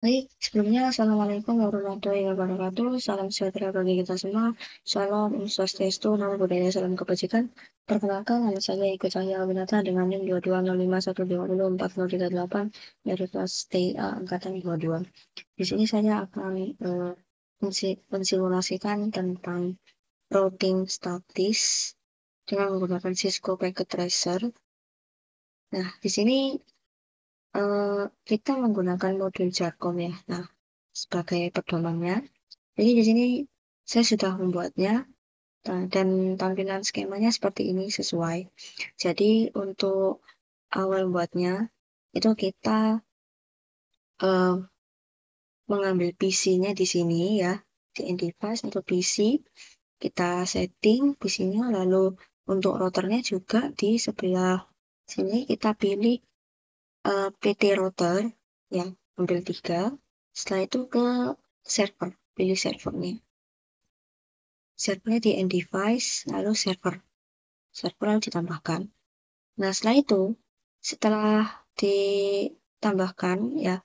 Baik, sebelumnya Assalamualaikum warahmatullahi wabarakatuh. Salam sejahtera bagi kita semua. salam Om Swastiastu, nama budaya Salam Kebajikan. Perkenalkan, nama saya Ikut saya Abinata dengan NIM 22051204038 dari kelas TA Angkatan 22. Di sini saya akan uh, mensimulasikan tentang routing statis dengan menggunakan Cisco Packet Tracer. Nah, di sini Eh, kita menggunakan modul jargon ya. Nah, sebagai pedomannya. Jadi di sini saya sudah membuatnya eh, dan tampilan skemanya seperti ini sesuai. Jadi untuk awal buatnya itu kita uh, mengambil PC-nya di sini ya, di end device untuk PC kita setting PC-nya lalu untuk routernya juga di sebelah sini kita pilih uh, eh, PT router ya ambil tiga setelah itu ke server pilih servernya servernya di end device lalu server server lalu ditambahkan nah setelah itu setelah ditambahkan ya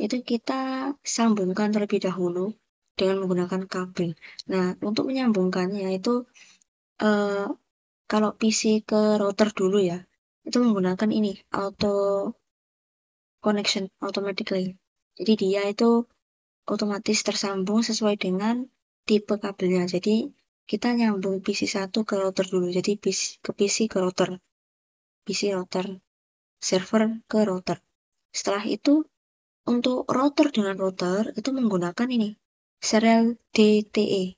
itu kita sambungkan terlebih dahulu dengan menggunakan kabel. Nah, untuk menyambungkannya itu uh, eh, kalau PC ke router dulu ya, itu menggunakan ini auto connection automatically. Jadi dia itu otomatis tersambung sesuai dengan tipe kabelnya. Jadi kita nyambung PC 1 ke router dulu. Jadi PC, ke PC ke router. PC router. Server ke router. Setelah itu untuk router dengan router itu menggunakan ini serial DTE.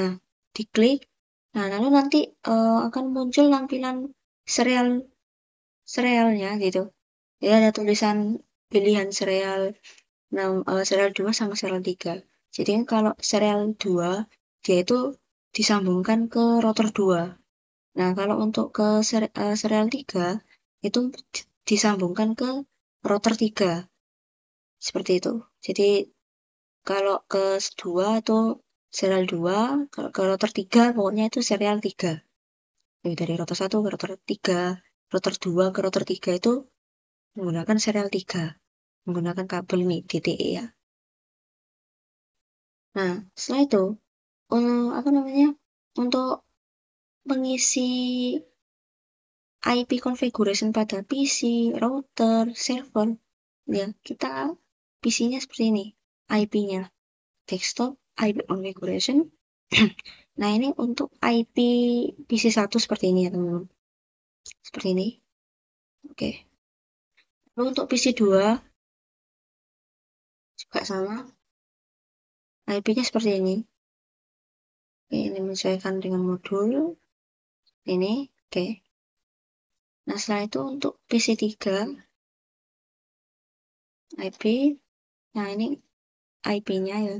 Nah, diklik. Nah, lalu nanti uh, akan muncul tampilan serial serialnya gitu ya ada tulisan pilihan serial enam uh, serial dua sama serial tiga Jadi kalau serial dua dia itu disambungkan ke rotor dua Nah, kalau untuk ke seri, uh, serial tiga itu disambungkan ke rotor tiga Seperti itu. Jadi kalau ke dua itu serial dua kalau ke rotor 3 pokoknya itu serial tiga Jadi dari rotor satu ke rotor tiga rotor dua ke rotor tiga itu menggunakan serial 3 menggunakan kabel nih DTE ya nah setelah itu untuk um, apa namanya untuk mengisi IP configuration pada PC, router, server ya kita PC-nya seperti ini IP-nya desktop IP configuration nah ini untuk IP PC1 seperti ini ya teman-teman seperti ini oke okay untuk PC2 juga sama IP-nya seperti ini oke, ini menyesuaikan dengan modul ini oke nah setelah itu untuk PC3 IP nah ini IP-nya ya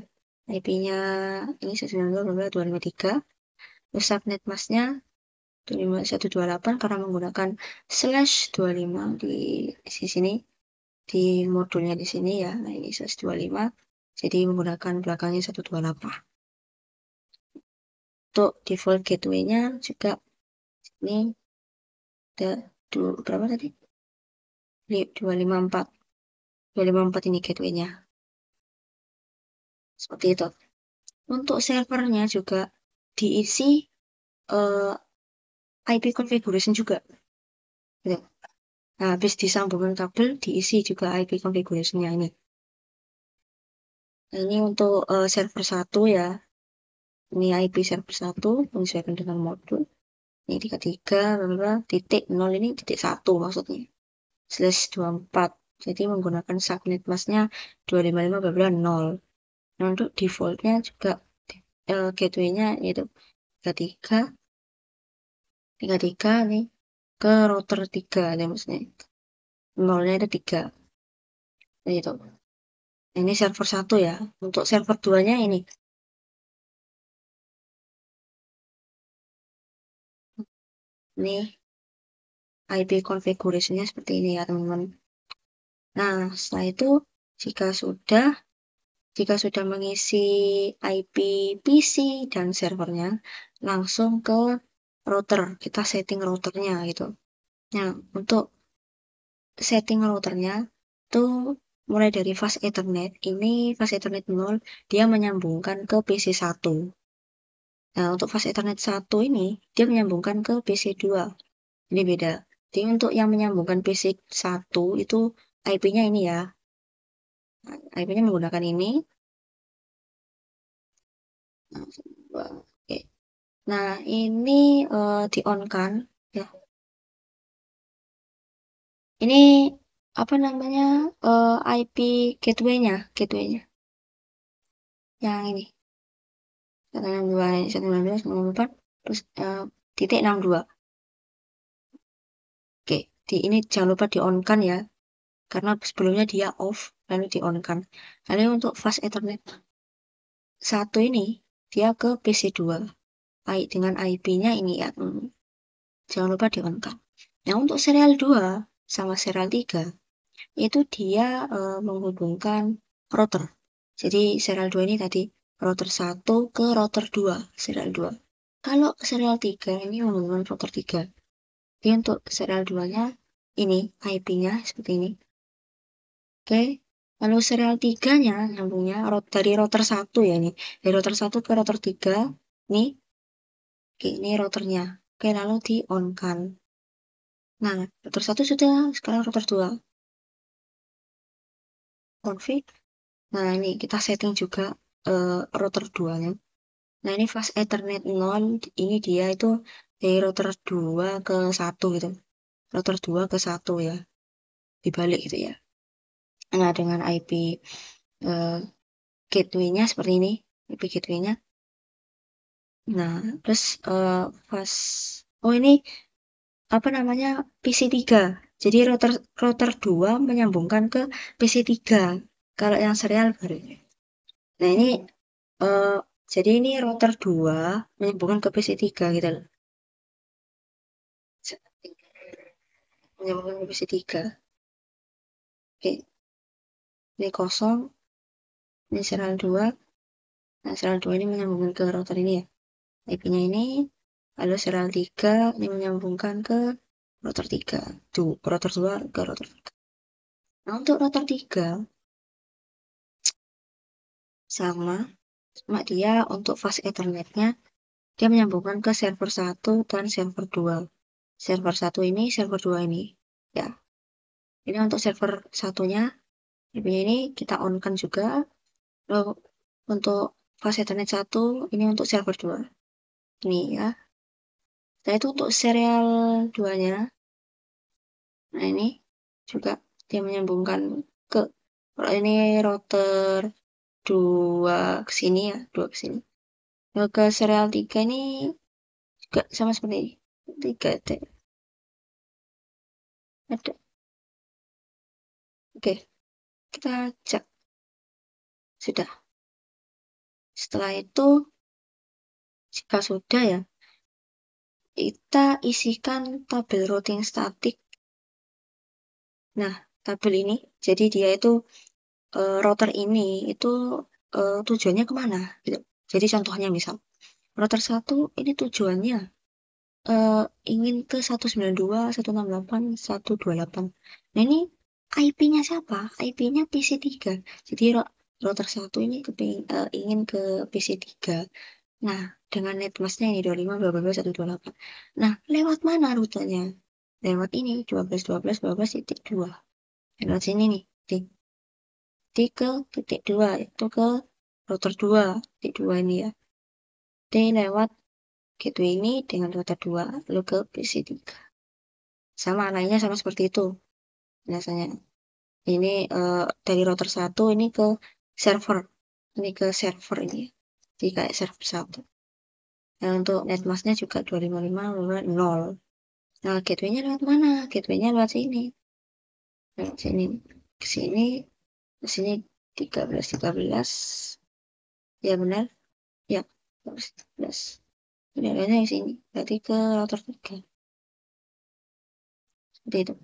IP-nya ini 192.253 terus subnet masnya 25128 karena menggunakan slash 25 di sisi sini di modulnya di sini ya. Nah, ini slash 25 jadi menggunakan belakangnya 128. Untuk default gateway-nya juga ini ada berapa tadi? 254. 254 ini gateway-nya. Seperti itu. Untuk servernya juga diisi uh, IP configuration juga. Gitu. Nah, habis disambungkan kabel, diisi juga IP configuration-nya ini. Nah, ini untuk uh, server 1 ya. Ini IP server 1 menyesuaikan dengan modul. Ini 33, lalu titik 0 ini titik 1 maksudnya. Slash 24. Jadi menggunakan subnet masnya 255 bla 0. Nah, untuk defaultnya juga uh, gateway-nya yaitu 33 tiga nih ke router tiga nih maksudnya nolnya ada tiga nah, gitu ini server satu ya untuk server duanya ini ini IP configuration-nya seperti ini ya teman-teman nah setelah itu jika sudah jika sudah mengisi IP PC dan servernya langsung ke router kita setting routernya gitu nah untuk setting routernya itu mulai dari fast ethernet ini fast ethernet 0 dia menyambungkan ke PC 1 nah untuk fast ethernet 1 ini dia menyambungkan ke PC 2 ini beda jadi untuk yang menyambungkan PC 1 itu IP-nya ini ya IP-nya menggunakan ini nah, Nah, ini uh, eh, di on kan ya. Ini apa namanya? Uh, eh, IP gateway-nya, gateway-nya. Yang ini. 162 119 124 terus uh, titik 62. Oke, di ini jangan lupa di on kan ya. Karena sebelumnya dia off lalu di on kan. Lalu untuk fast ethernet satu ini dia ke PC2 I dengan IP-nya ini ya. Hmm. Jangan lupa di Nah, untuk serial 2 sama serial 3 itu dia e, menghubungkan router. Jadi serial 2 ini tadi router 1 ke router 2, serial 2. Kalau serial 3 ini menghubungkan router 3. Jadi untuk serial 2-nya ini IP-nya seperti ini. Oke, lalu serial 3-nya nyambungnya dari router 1 ya ini. Dari router 1 ke router 3 nih kayak ini routernya oke lalu di on kan nah router satu sudah sekarang router 2 config nah ini kita setting juga uh, router 2 nya nah ini fast ethernet non ini dia itu dari router 2 ke 1 gitu router 2 ke 1 ya dibalik gitu ya nah dengan IP uh, eh, gateway-nya seperti ini IP gateway-nya Nah, terus uh, pas oh ini apa namanya PC3. Jadi router router 2 menyambungkan ke PC3 kalau yang serial baru. Nah, ini uh, jadi ini router 2 menyambungkan ke PC3 gitu loh. Menyambungkan ke PC3. Oke. Ini kosong. Ini serial 2. Nah, serial 2 ini menyambungkan ke router ini ya. IP-nya ini lalu serial 3 ini menyambungkan ke router 3 tuh router 2 ke router 3 nah untuk router 3 sama cuma dia untuk fast ethernetnya dia menyambungkan ke server 1 dan server 2 server 1 ini server 2 ini ya ini untuk server satunya IP-nya ini kita on kan juga lalu untuk fast ethernet 1 ini untuk server 2 ini ya nah itu untuk serial duanya nah ini juga dia menyambungkan ke kalau ini router dua ke sini ya dua ke sini nah, ke serial tiga ini juga sama seperti ini tiga t ada oke kita cek sudah setelah itu jika sudah ya, kita isikan tabel routing statik. Nah, tabel ini, jadi dia itu e, router ini itu e, tujuannya kemana? Jadi contohnya misal, router satu ini tujuannya e, ingin ke 192, 168, 128. Nah ini IP-nya siapa? IP-nya PC3. Jadi router satu ini keping, e, ingin ke PC3. Nah, dengan netmasnya ini 25 12 bla bla 128. Nah, lewat mana rutenya? Lewat ini 12 12 12 titik 2. Lewat sini nih, titik titik ke titik 2 itu ke router 2, titik 2 ini ya. T lewat gitu ini dengan router 2 lalu ke PC 3. Sama lainnya sama seperti itu. Biasanya ini uh, dari router 1 ini ke server. Ini ke server ini. Ya. Jadi kayak server 1 Nah, untuk net juga 255 0. Nah, gateway-nya lewat mana? Gateway-nya lewat sini. Lewat sini. Ke sini. Ke sini 13, 13. Ya, benar. Ya, 13. Udaranya di sini. Berarti ke router 3. Seperti itu.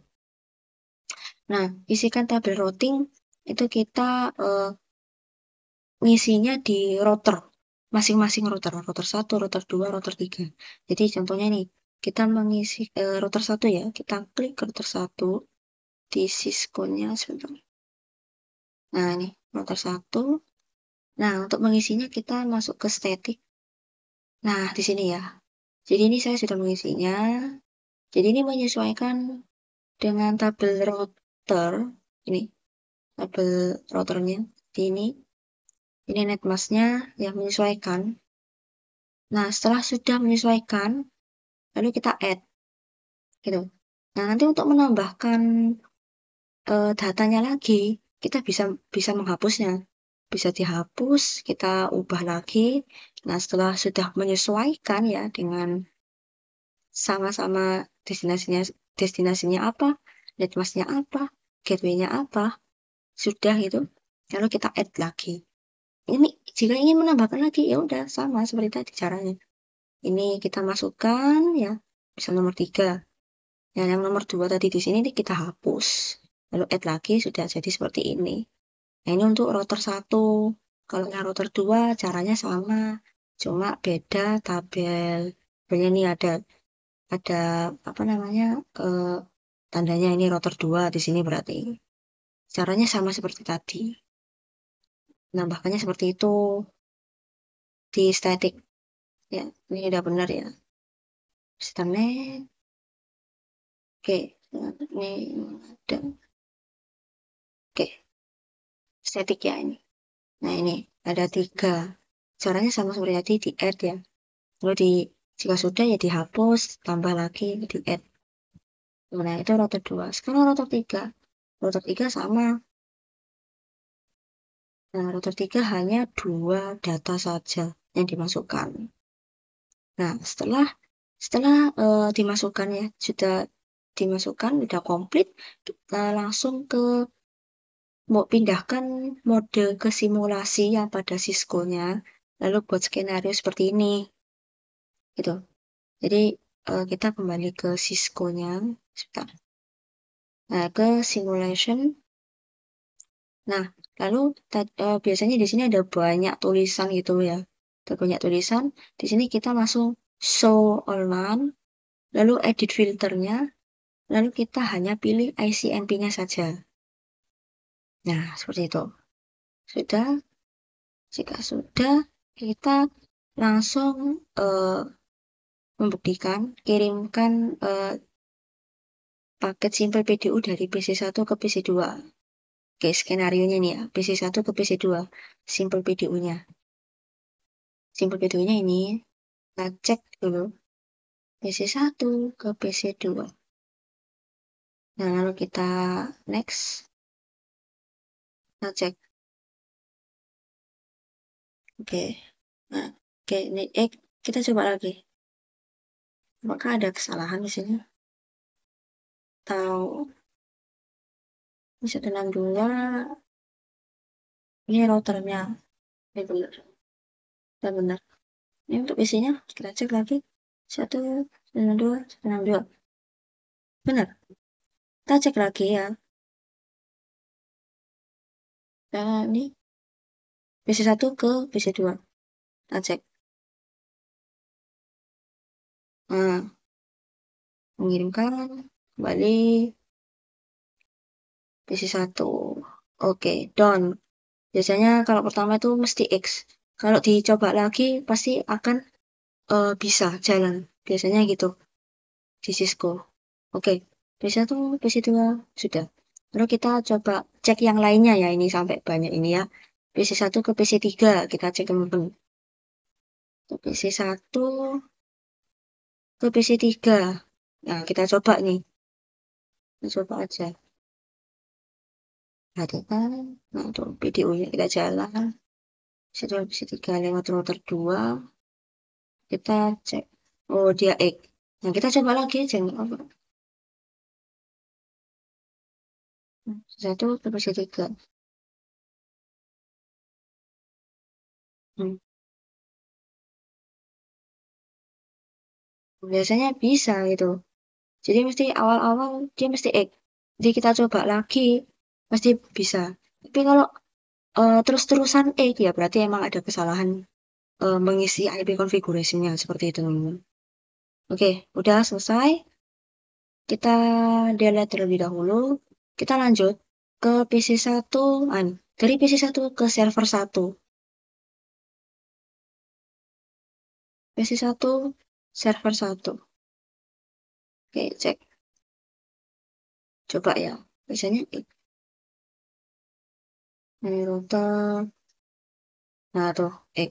Nah, isikan tabel routing itu kita uh, ngisinya di router masing-masing router, router 1, router 2, router 3. Jadi contohnya nih, kita mengisi uh, router 1 ya, kita klik router 1 di Cisco-nya sebentar. Nah, ini router 1. Nah, untuk mengisinya kita masuk ke static. Nah, di sini ya. Jadi ini saya sudah mengisinya. Jadi ini menyesuaikan dengan tabel router ini. Tabel routernya di ini ini net ya menyesuaikan nah setelah sudah menyesuaikan lalu kita add gitu nah nanti untuk menambahkan uh, datanya lagi kita bisa bisa menghapusnya bisa dihapus kita ubah lagi nah setelah sudah menyesuaikan ya dengan sama-sama destinasinya destinasinya apa netmasknya apa gatewaynya apa sudah gitu, lalu kita add lagi ini jika ingin menambahkan lagi ya udah sama seperti tadi caranya ini kita masukkan ya bisa nomor tiga. ya yang nomor dua tadi di sini kita hapus lalu add lagi sudah jadi seperti ini nah ini untuk router satu. kalau yang router dua caranya sama cuma beda tabel tabelnya ini ada ada apa namanya ke tandanya ini router dua di sini berarti caranya sama seperti tadi menambahkannya seperti itu di static ya ini udah benar ya sistemnya oke ini ada oke static ya ini nah ini ada tiga caranya sama seperti tadi di add ya lalu di jika sudah ya dihapus tambah lagi di add nah itu router dua sekarang router tiga router tiga sama Nah, router 3 hanya dua data saja yang dimasukkan. Nah, setelah setelah uh, dimasukkan ya, sudah dimasukkan, sudah komplit, kita nah, langsung ke mau pindahkan mode ke simulasi yang pada Cisco-nya, lalu buat skenario seperti ini. Gitu. Jadi, uh, kita kembali ke Cisco-nya. Sebentar. Nah, ke simulation. Nah, Lalu uh, biasanya di sini ada banyak tulisan gitu ya. Banyak tulisan. Di sini kita langsung show online Lalu edit filternya. Lalu kita hanya pilih ICMP-nya saja. Nah, seperti itu. Sudah. Jika sudah, kita langsung uh, membuktikan kirimkan uh, paket simple PDU dari PC1 ke PC2 Oke, skenario-nya nih ya, PC1 ke PC2, simple PDU-nya. Simple PDU-nya ini, kita cek dulu PC1 ke PC2. Nah, lalu kita next, kita cek. Oke, nah, oke, ini, eh, kita coba lagi. Apakah ada kesalahan di sini? Atau, bisa tenang dua, ya. ini routernya ini benar dan benar ini untuk isinya kita cek lagi satu enam dua enam dua benar kita cek lagi ya nah ini PC1 ke PC2 kita cek nah mengirimkan kembali Posisi satu. Oke, okay, down. Biasanya kalau pertama itu mesti X. Kalau dicoba lagi pasti akan uh, bisa jalan. Biasanya gitu. Di Cisco. Oke, okay. PC1, PC2 sudah. Lalu kita coba cek yang lainnya ya. Ini sampai banyak ini ya. PC1 ke PC3 kita cek teman-teman. PC1 ke PC3. Nah, kita coba nih. Kita coba aja hari kan nah itu PDU nya kita jalan sudah bisa tiga lewat router dua kita cek oh dia X nah kita coba lagi jangan apa satu terus tiga hmm. biasanya bisa itu jadi mesti awal-awal dia mesti X jadi kita coba lagi pasti bisa tapi kalau uh, terus-terusan eh ya berarti emang ada kesalahan uh, mengisi IP konfigurasinya seperti itu teman-teman oke udah selesai kita delete terlebih dahulu kita lanjut ke PC 1 an dari PC 1 ke server 1 PC 1 server 1 oke cek coba ya biasanya Delta Nah tuh eh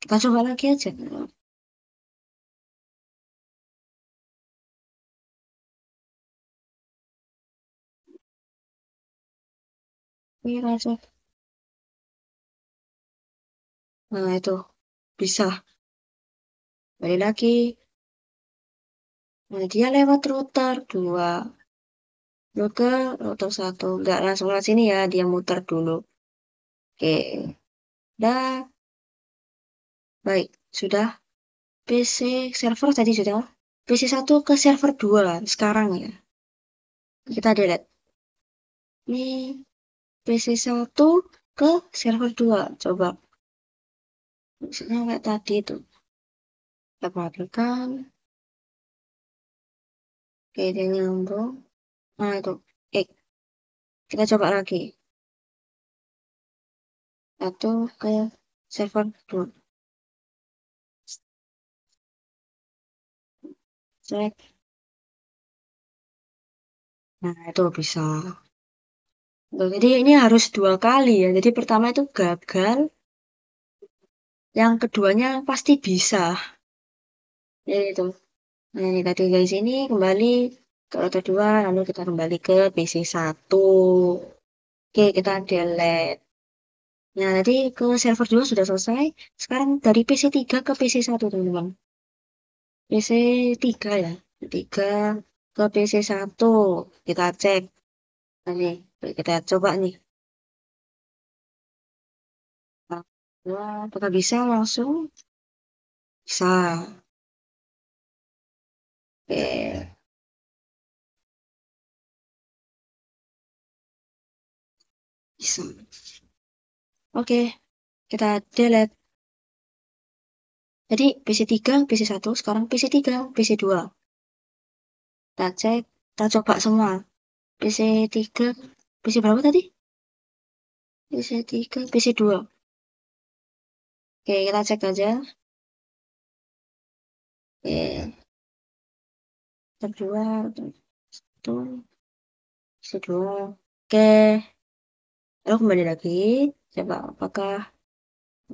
kita coba lagi aja ini aja nah itu bisa balik lagi nah dia lewat router 2 ke router 1 nggak langsung ke sini ya dia muter dulu Oke. Dah. Baik, sudah PC server tadi sudah. PC 1 ke server 2 sekarang ya. Kita delete. Ini PC 1 ke server 2. Coba. Misalnya kayak tadi itu. Kita perhatikan. Oke, dia nyambung. Nah, itu. Eh. Kita coba lagi atau ke server dua. Cek. Nah, itu bisa. Jadi ini harus dua kali ya. Jadi pertama itu gagal. Yang keduanya pasti bisa. Jadi ya, itu. Nah, ini tadi guys ini kembali ke router 2 lalu kita kembali ke PC 1. Oke, kita delete. Nah, ya, tadi ke server 2 sudah selesai. Sekarang dari PC3 ke PC1, teman-teman. PC3 ya. 3 ke PC1. Kita cek. Nah, nih, kita coba nih. Wah, apakah bisa langsung? Bisa. Oke. Bisa. Oke, kita delete. Jadi PC3, PC1, sekarang PC3, PC2. Kita cek, kita coba semua. PC3, PC berapa tadi? PC3, PC2. Oke, kita cek aja. Oke. Kedua, satu, 2 Oke. Lalu kembali lagi. Coba ya, apakah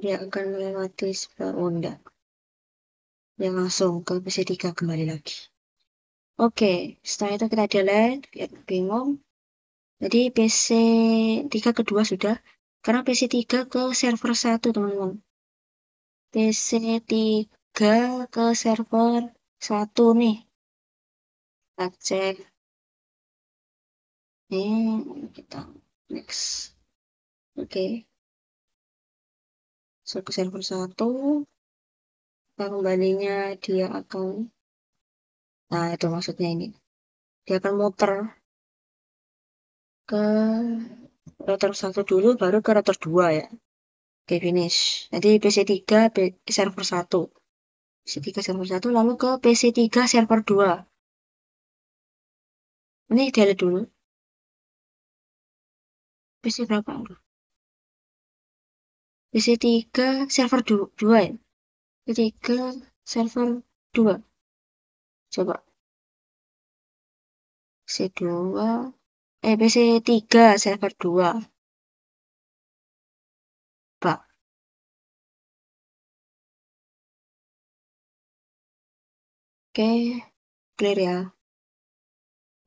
dia akan melewati sebuah onda? Dia langsung ke PC3 kembali lagi. Oke, okay, setelah itu kita delete, biar ya, bingung. Jadi PC3 kedua sudah, karena PC3 ke server 1 teman-teman. PC3 ke server 1 nih. Kita cek. Ini kita next. Oke. Okay ke server satu, nah kembalinya dia akan nah itu maksudnya ini dia akan muter ke router satu dulu baru ke router dua ya oke finish jadi PC3 server satu, PC3 server satu, lalu ke PC3 server dua. ini delete dulu PC berapa PC3 server 2, ya. PC3 server 2. Coba. PC2 eh PC3 server 2. Pak. Oke, clear ya.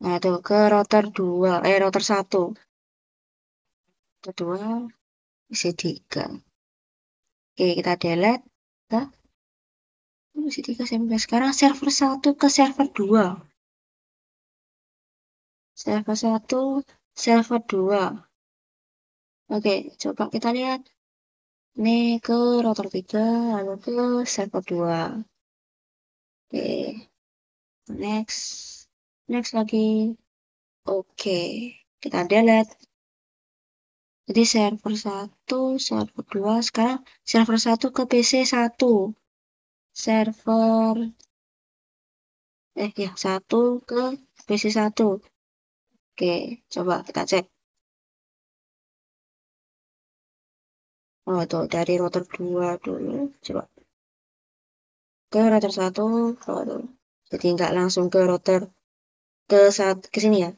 Nah, itu ke router 2, eh router 1. Router 2 PC3. Oke, kita delete. masih 3 sampai Sekarang server 1 ke server 2. Server 1, server 2. Oke, coba kita lihat. Ini ke router 3, lalu ke server 2. Oke. Next. Next lagi. Oke. Kita delete. Jadi server 1, server 2, sekarang server 1 ke PC 1. Server eh ya 1 ke PC 1. Oke, coba kita cek. Oh, tuh dari router 2 dulu, coba. Ke router 1, oh, tuh. Jadi nggak langsung ke router ke saat ke sini ya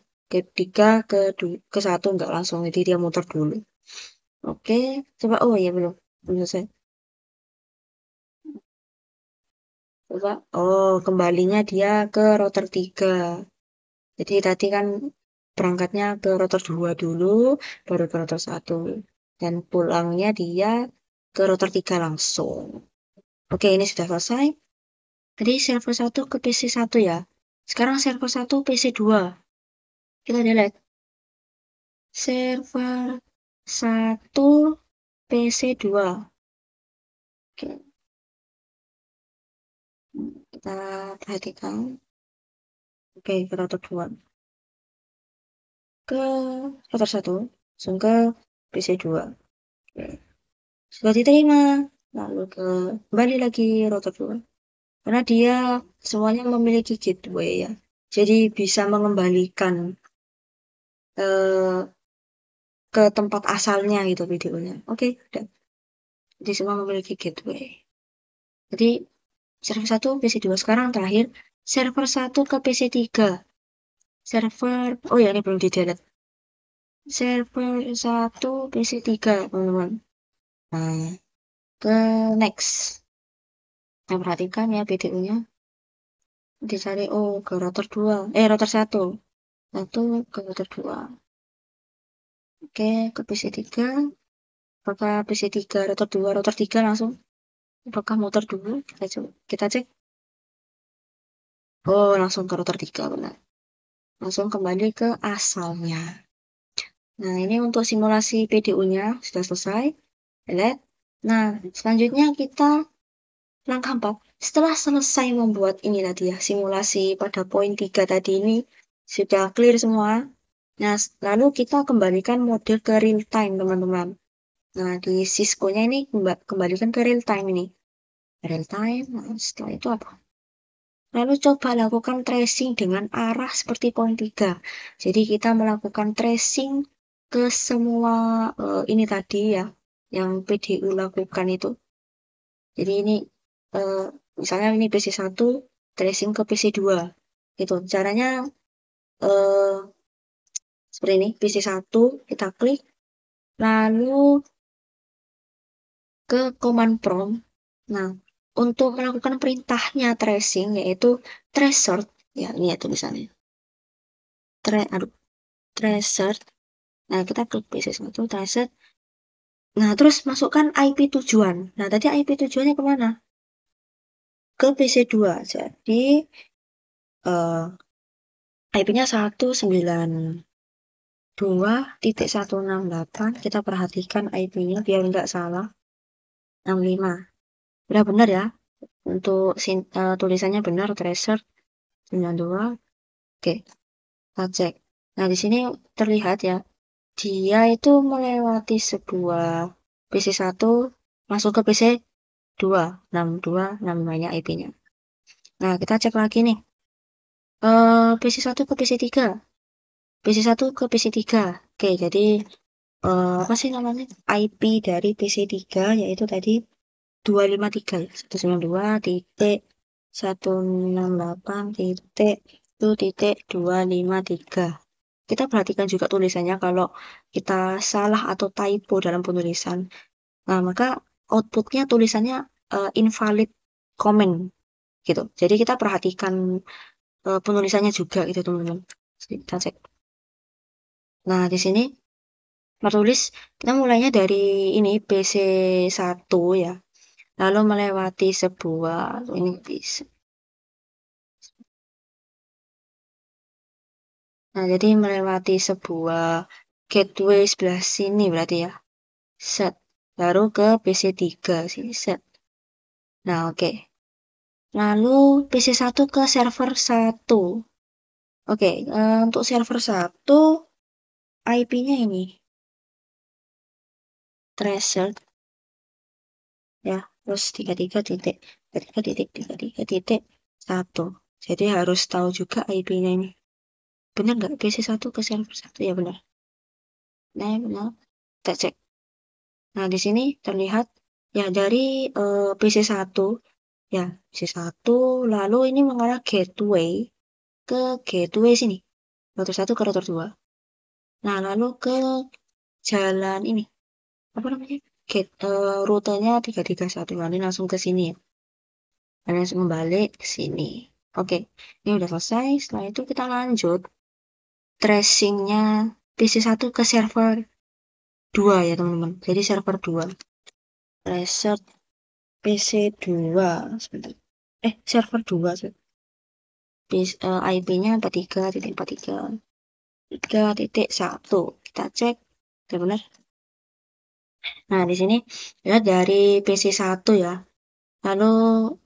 tiga ke ke satu nggak langsung jadi dia muter dulu oke coba oh ya belum belum selesai coba oh kembalinya dia ke rotor tiga jadi tadi kan berangkatnya ke rotor dua dulu baru ke rotor 1 dan pulangnya dia ke rotor tiga langsung oke ini sudah selesai jadi server satu ke PC satu ya sekarang server satu PC dua kita delete server 1 PC 2 oke kita perhatikan oke ke router 2 ke router 1 langsung ke PC 2 oke. sudah diterima lalu ke kembali lagi router 2 karena dia semuanya memiliki gateway ya jadi bisa mengembalikan eh, ke tempat asalnya gitu videonya. Oke, okay, udah. Jadi semua memiliki gateway. Jadi server 1 PC 2 sekarang terakhir server 1 ke PC 3. Server oh ya ini belum di -delet. Server 1 PC 3, teman-teman. Nah, ke next. Nah, perhatikan ya PDU-nya. Dicari oh ke router 2, eh router 1 satu komputer 2 oke ke pc 3 apakah pc 3 router 2 router 3 langsung apakah motor dulu kita coba kita cek oh langsung ke router 3 benar langsung kembali ke asalnya nah ini untuk simulasi PDU nya sudah selesai lihat nah selanjutnya kita langkah 4 setelah selesai membuat ini tadi ya simulasi pada poin 3 tadi ini sudah clear semua? Nah, lalu kita kembalikan model ke real time, teman-teman. Nah, di Cisco-nya ini kembalikan ke real time ini. Real time, nah, setelah itu apa? Lalu coba lakukan tracing dengan arah seperti poin 3. Jadi kita melakukan tracing ke semua uh, ini tadi ya, yang PDU lakukan itu. Jadi ini, uh, misalnya ini PC1, tracing ke PC2. Itu caranya eh, seperti ini PC1 kita klik lalu ke command prompt nah untuk melakukan perintahnya tracing yaitu trace sort ya ini ya tulisannya Tra aduh, trace sort nah kita klik PC1 trace sort Nah, terus masukkan IP tujuan. Nah, tadi IP tujuannya kemana? Ke PC2. Jadi, uh, IP-nya 192 kita perhatikan IP-nya biar nggak salah 65 udah benar ya untuk uh, tulisannya benar tracer 92 oke kita cek nah di sini terlihat ya dia itu melewati sebuah PC1 masuk ke PC2 62 IP-nya nah kita cek lagi nih Uh, eh, PC1 ke PC3. PC1 ke PC3. Oke, jadi uh, apa sih namanya? IP dari PC3 yaitu tadi 253 253 Kita perhatikan juga tulisannya kalau kita salah atau typo dalam penulisan. Nah, maka outputnya tulisannya uh, invalid comment gitu. Jadi kita perhatikan Eh, penulisannya juga gitu teman-teman kita cek nah di sini menulis kita mulainya dari ini PC 1 ya lalu melewati sebuah ini bisa Nah, jadi melewati sebuah gateway sebelah sini berarti ya. Set. Baru ke PC3 sini set. Nah, oke. Okay. Lalu PC1 ke server 1. Oke, okay, eh, untuk server 1 IP-nya ini. Threshold. Ya, terus 33 titik 33 titik 33 titik 1. Jadi harus tahu juga IP-nya ini. Benar nggak PC1 ke server 1? Ya benar. Nah, ya benar. Kita cek. Nah, di sini terlihat ya dari uh, eh, PC1 Ya, C1. Lalu ini mengarah gateway ke gateway sini. Rotor 1 ke rotor 2. Nah, lalu ke jalan ini. Apa namanya? Gate, uh, rutenya 331. Lalu langsung ke sini ya. Dan langsung kembali ke sini. Oke, ini udah selesai. Setelah itu kita lanjut tracingnya PC1 ke server 2 ya teman-teman. Jadi server 2. Reset PC 2 sebentar eh server 2 IP-nya 43.43 3.1 kita cek udah benar nah di sini ya dari PC 1 ya lalu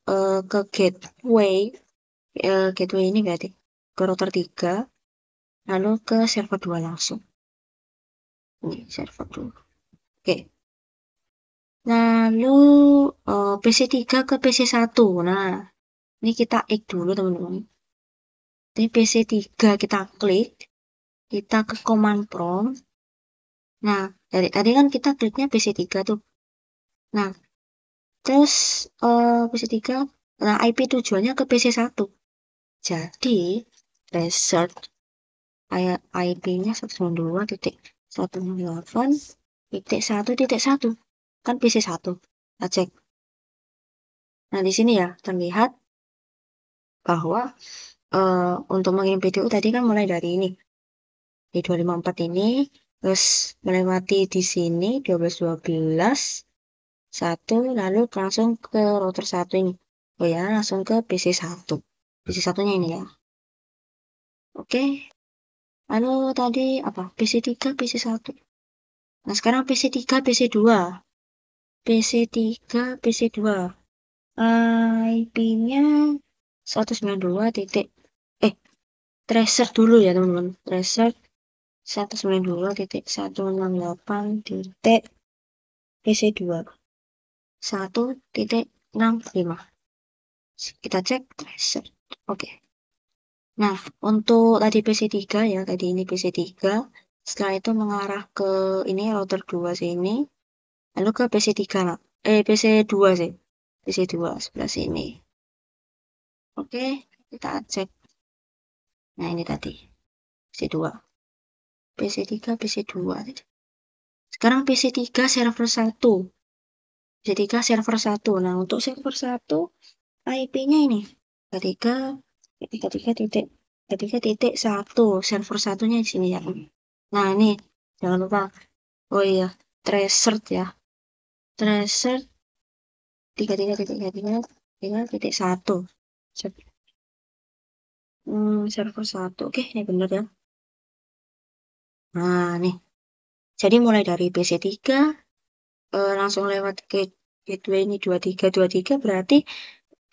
uh, ke gateway uh, gateway ini berarti ke router 3 lalu ke server 2 langsung ini server 2 oke okay. Lalu uh, eh, PC3 ke PC1. Nah, ini kita ik dulu teman-teman. Ini PC3 kita klik. Kita ke command prompt. Nah, dari tadi kan kita kliknya PC3 tuh. Nah, terus uh, eh, PC3, nah IP tujuannya ke PC1. Jadi, result IP-nya 192.168.1.1 kan PC 1 kita cek nah di sini ya terlihat bahwa uh, untuk mengirim PDU tadi kan mulai dari ini di 254 ini terus melewati di sini 1212 1 lalu langsung ke router 1 ini oh ya langsung ke PC 1 PC satunya ini ya oke lalu tadi apa PC 3 PC 1 nah sekarang PC 3 PC 2 PC3, PC2. IP-nya 192 titik eh tracer dulu ya teman-teman. Tracer 192 titik 168 titik PC2 1 titik 65 kita cek tracer oke okay. nah untuk tadi PC3 ya tadi ini PC3 setelah itu mengarah ke ini router 2 sini lalu ke PC3 lah eh PC2 sih PC2 sebelah sini oke kita cek nah ini tadi PC2 PC3 PC2 sekarang PC3 server 1 PC3 server 1 nah untuk server 1 IP-nya ini ketiga ketiga titik ketiga titik satu server satunya di sini ya nah ini jangan lupa oh iya tracer ya tracer tiga tiga titik tiga tiga tiga titik satu server hmm, satu oke ini benar ya nah nih jadi mulai dari PC tiga eh, langsung lewat ke gateway ini dua tiga dua tiga berarti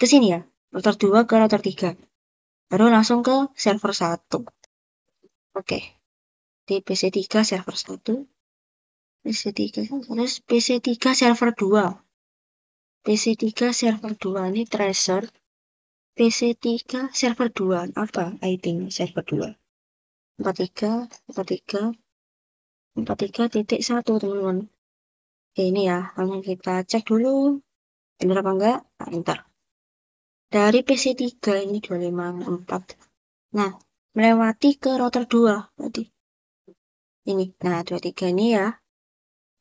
ke sini ya router dua ke router tiga baru langsung ke server satu oke di PC tiga server satu PC3 terus PC3 server 2 PC3 server 2 ini tracer PC3 server 2 apa I think server 2 43 43 43 titik satu teman-teman ini ya langsung kita cek dulu bener apa enggak nah, enter dari PC3 ini 254 nah melewati ke router 2 tadi ini nah 23 ini ya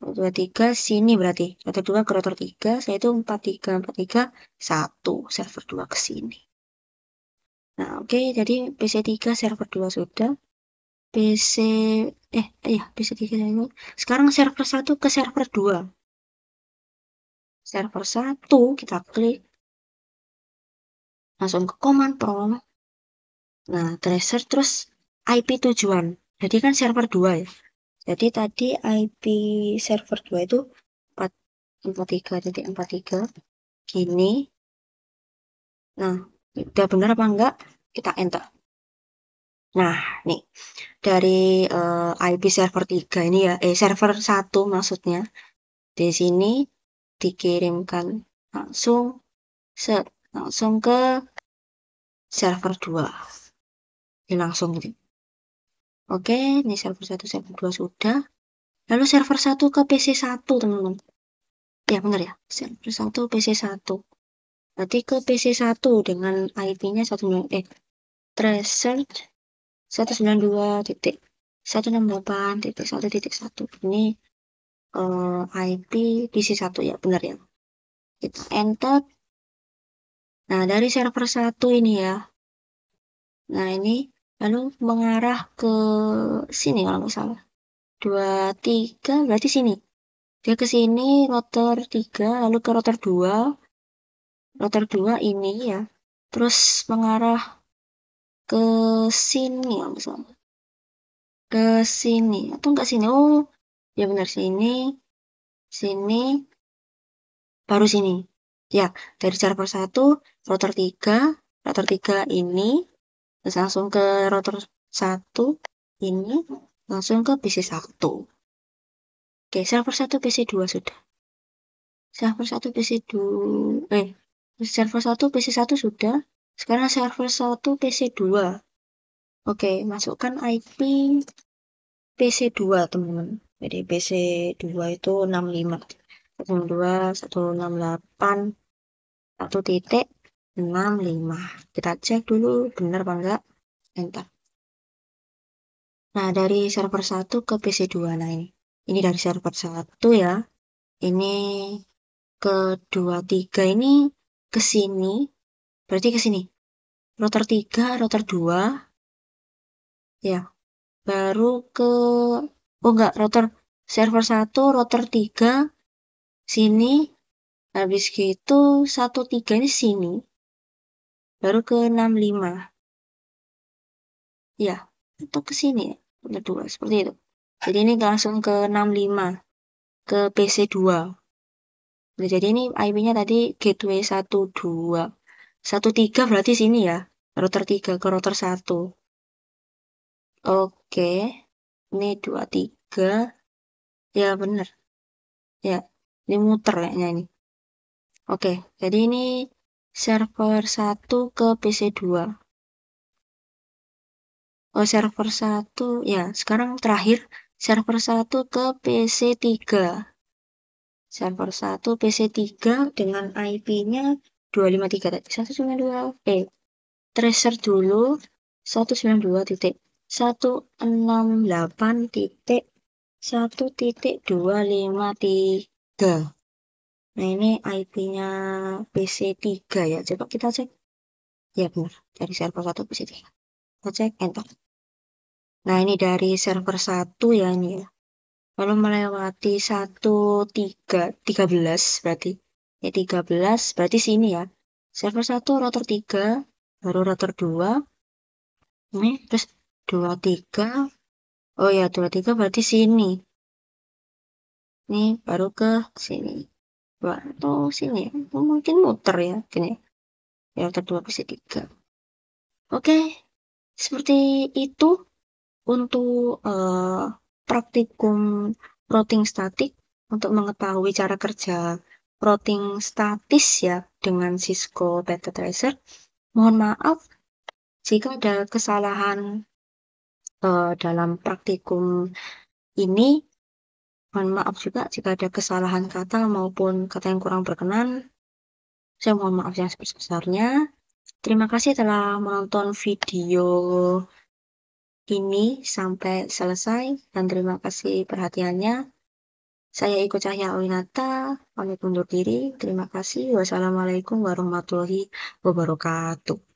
dua tiga sini berarti rotor dua ke rotor tiga saya itu empat tiga empat tiga satu server dua ke sini nah oke okay, jadi pc 3 server dua sudah pc eh iya pc 3 ini sekarang server satu ke server dua. server satu kita klik langsung ke command prompt nah tracer terus IP tujuan jadi kan server dua ya jadi tadi IP server 2 itu 43.43 gini. Nah, udah benar apa enggak? Kita enter. Nah, nih. Dari uh, eh, IP server 3 ini ya, eh server 1 maksudnya. Di sini dikirimkan langsung set langsung ke server 2. Ini langsung gitu. Oke, ini server 1, server 2 sudah. Lalu server 1 ke PC1, teman-teman. Ya, benar ya. Server 1 PC1. Berarti ke PC1 dengan IP-nya 19 eh tracer 192.168.1.1. Ini uh, eh, IP PC1 ya, benar ya. Kita enter. Nah, dari server 1 ini ya. Nah, ini lalu mengarah ke sini kalau nggak salah dua tiga berarti sini dia ke sini rotor tiga lalu ke rotor dua rotor dua ini ya terus mengarah ke sini kalau nggak salah ke sini atau enggak sini oh ya benar sini sini baru sini ya dari cara satu rotor tiga rotor tiga ini terus langsung ke rotor satu ini langsung ke PC satu oke server satu PC dua sudah server satu PC dua eh server satu PC satu sudah sekarang server satu PC dua oke masukkan IP PC dua teman-teman jadi PC dua itu enam lima. 65 dua satu enam delapan satu titik 65. Kita cek dulu benar apa enggak. Enter. Nah, dari server 1 ke PC2. Nah, ini. Ini dari server 1 ya. Ini ke 23 ini ke sini. Berarti ke sini. Router 3, router 2. Ya. Baru ke oh enggak, router server 1, router 3 sini. Habis gitu 13 ini sini baru ke 65 ya atau ke sini ya kedua seperti itu jadi ini langsung ke 65 ke PC2 nah, jadi ini IP-nya tadi gateway 12 13 berarti sini ya router 3 ke router 1 oke ini 23 ya bener ya ini muter kayaknya ini oke jadi ini server 1 ke PC2. Oh, server 1 ya, sekarang terakhir server 1 ke PC3. Server 1 PC3 dengan IP-nya 253 tadi 192. Eh, tracer dulu 192.168.1.253. Nah ini IP-nya PC3 ya. Coba kita cek. Ya benar, dari server 1 PC3. Kita cek enter. Nah ini dari server 1 ya ini ya. Kalau melewati 1 3 13 berarti. Ya 13 berarti sini ya. Server 1 router 3, baru router 2. Ini terus 2 3. Oh ya 2 3 berarti sini. Ini baru ke sini dua atau sini ya mungkin muter ya gini ya kedua ya, dua tiga oke seperti itu untuk uh, praktikum routing statik untuk mengetahui cara kerja routing statis ya dengan Cisco Packet Tracer mohon maaf jika ada kesalahan uh, dalam praktikum ini Mohon maaf juga jika ada kesalahan kata maupun kata yang kurang berkenan. Saya mohon maaf yang sebesar-besarnya. Terima kasih telah menonton video ini sampai selesai dan terima kasih perhatiannya. Saya Iko Cahya Winata, pamit undur diri. Terima kasih. Wassalamualaikum warahmatullahi wabarakatuh.